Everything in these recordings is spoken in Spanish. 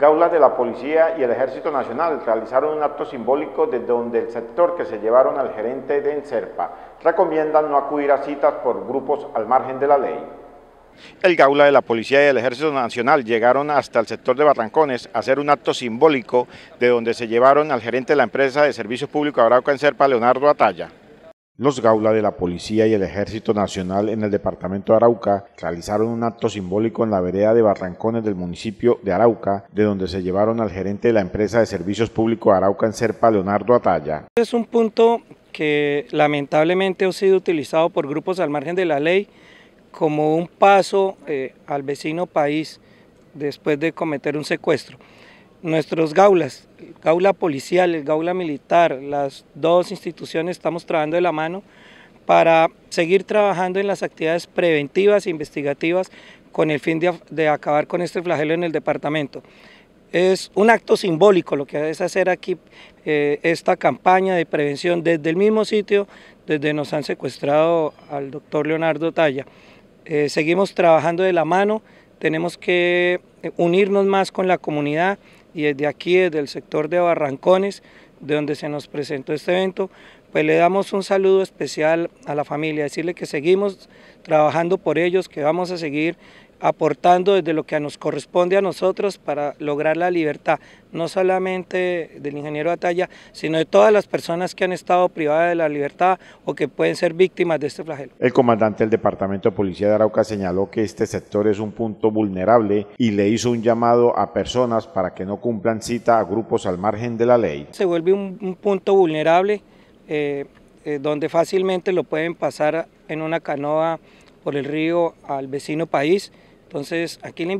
Gaulas de la Policía y el Ejército Nacional realizaron un acto simbólico de donde el sector que se llevaron al gerente de Encerpa recomiendan no acudir a citas por grupos al margen de la ley. El Gaula de la Policía y el Ejército Nacional llegaron hasta el sector de Barrancones a hacer un acto simbólico de donde se llevaron al gerente de la empresa de servicios públicos en serpa Leonardo Atalla. Los Gaula de la Policía y el Ejército Nacional en el departamento de Arauca realizaron un acto simbólico en la vereda de Barrancones del municipio de Arauca, de donde se llevaron al gerente de la empresa de servicios públicos de Arauca en Serpa, Leonardo Atalla. Es un punto que lamentablemente ha sido utilizado por grupos al margen de la ley como un paso eh, al vecino país después de cometer un secuestro nuestros gaulas, gaula policial, el gaula militar, las dos instituciones estamos trabajando de la mano para seguir trabajando en las actividades preventivas e investigativas con el fin de, acabar con este flagelo en el departamento. Es un acto simbólico lo que es hacer aquí eh, esta campaña de prevención desde el mismo sitio desde nos han secuestrado al doctor Leonardo Talla. Eh, seguimos trabajando de la mano, tenemos que eh, unirnos más con la comunidad y desde aquí, desde el sector de Barrancones, de donde se nos presentó este evento, pues le damos un saludo especial a la familia, decirle que seguimos trabajando por ellos, que vamos a seguir aportando desde lo que nos corresponde a nosotros para lograr la libertad, no solamente del ingeniero Atalla, sino de todas las personas que han estado privadas de la libertad o que pueden ser víctimas de este flagelo. El comandante del Departamento de Policía de Arauca señaló que este sector es un punto vulnerable y le hizo un llamado a personas para que no cumplan cita a grupos al margen de la ley. Se vuelve un, punto vulnerable eh, eh, donde fácilmente lo pueden pasar en una canoa por el río al vecino país. Entonces, aquí la,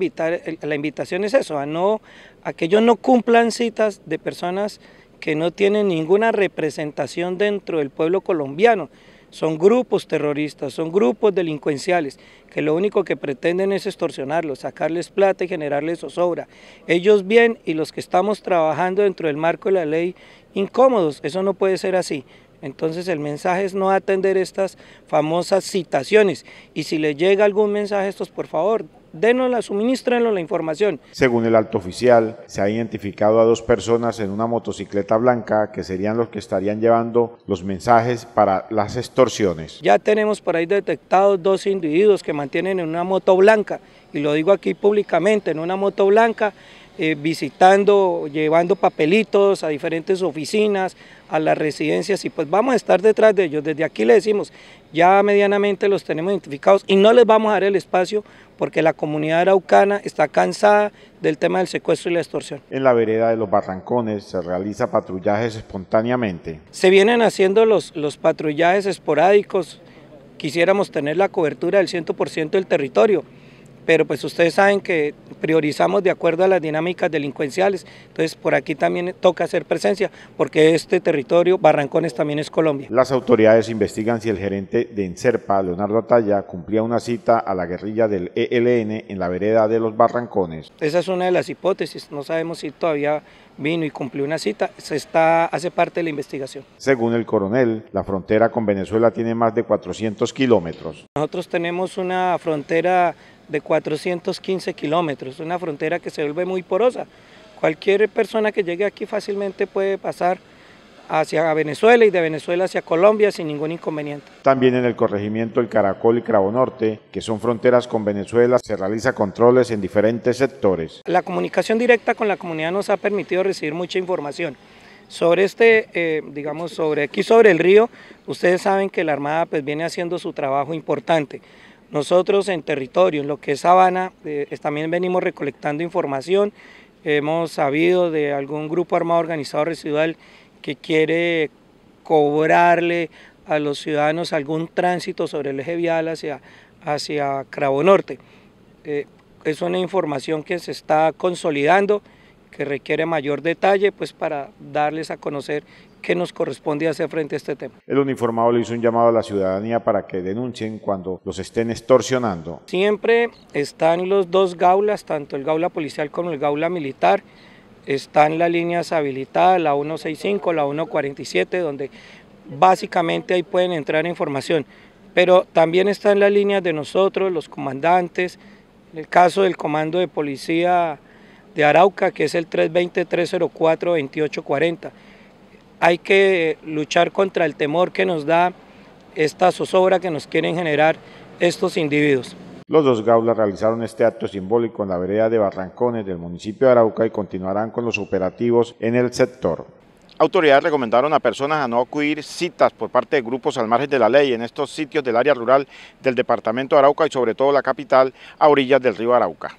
la invitación es eso, a, no, a que ellos no cumplan citas de personas que no tienen ninguna representación dentro del pueblo colombiano. Son grupos terroristas, son grupos delincuenciales, que lo único que pretenden es extorsionarlos, sacarles plata y generarles zozobra. Ellos bien y los que estamos trabajando dentro del marco de la ley, incómodos, eso no puede ser así. Entonces el mensaje es no atender estas famosas citaciones y si les llega algún mensaje estos, por favor, denosla, suministrenos la información. Según el alto oficial, se ha identificado a dos personas en una motocicleta blanca que serían los que estarían llevando los mensajes para las extorsiones. Ya tenemos por ahí detectados dos individuos que mantienen en una moto blanca, y lo digo aquí públicamente, en una moto blanca eh, visitando, llevando papelitos a diferentes oficinas, a las residencias y pues vamos a estar detrás de ellos. Desde aquí le decimos, ya medianamente los tenemos identificados y no les vamos a dar el espacio porque la comunidad araucana está cansada del tema del secuestro y la extorsión. En la vereda de los barrancones se realiza patrullajes espontáneamente. Se vienen haciendo los, los patrullajes esporádicos, quisiéramos tener la cobertura del 100% del territorio pero pues ustedes saben que priorizamos de acuerdo a las dinámicas delincuenciales, entonces por aquí también toca hacer presencia, porque este territorio, Barrancones, también es Colombia. Las autoridades investigan si el gerente de Encerpa, Leonardo Atalla, cumplía una cita a la guerrilla del ELN en la vereda de los Barrancones. Esa es una de las hipótesis, no sabemos si todavía vino y cumplió una cita, se está, hace parte de la investigación. Según el coronel, la frontera con Venezuela tiene más de 400 kilómetros. Nosotros tenemos una frontera de 415 kilómetros, una frontera que se vuelve muy porosa. Cualquier persona que llegue aquí fácilmente puede pasar hacia Venezuela y de Venezuela hacia Colombia sin ningún inconveniente. También en el corregimiento El Caracol y Cravo Norte, que son fronteras con Venezuela, se realiza controles en diferentes sectores. La comunicación directa con la comunidad nos ha permitido recibir mucha información. Sobre este, eh, digamos, sobre aquí sobre el río, ustedes saben que la Armada pues, viene haciendo su trabajo importante. Nosotros en territorio, en lo que es Sabana, eh, también venimos recolectando información. Hemos sabido de algún grupo armado organizado residual que quiere cobrarle a los ciudadanos algún tránsito sobre el eje vial hacia, hacia Cravo Norte. Eh, es una información que se está consolidando, que requiere mayor detalle, pues para darles a conocer que nos corresponde hacer frente a este tema. El uniformado le hizo un llamado a la ciudadanía para que denuncien cuando los estén extorsionando. Siempre están los dos gaulas, tanto el gaula policial como el gaula militar, están las líneas habilitadas, la 165, la 147, donde básicamente ahí pueden entrar información. Pero también están las líneas de nosotros, los comandantes, en el caso del comando de policía de Arauca, que es el 320-304-2840 hay que luchar contra el temor que nos da esta zozobra que nos quieren generar estos individuos. Los dos gaulas realizaron este acto simbólico en la vereda de Barrancones del municipio de Arauca y continuarán con los operativos en el sector. Autoridades recomendaron a personas a no acudir citas por parte de grupos al margen de la ley en estos sitios del área rural del departamento de Arauca y sobre todo la capital a orillas del río Arauca.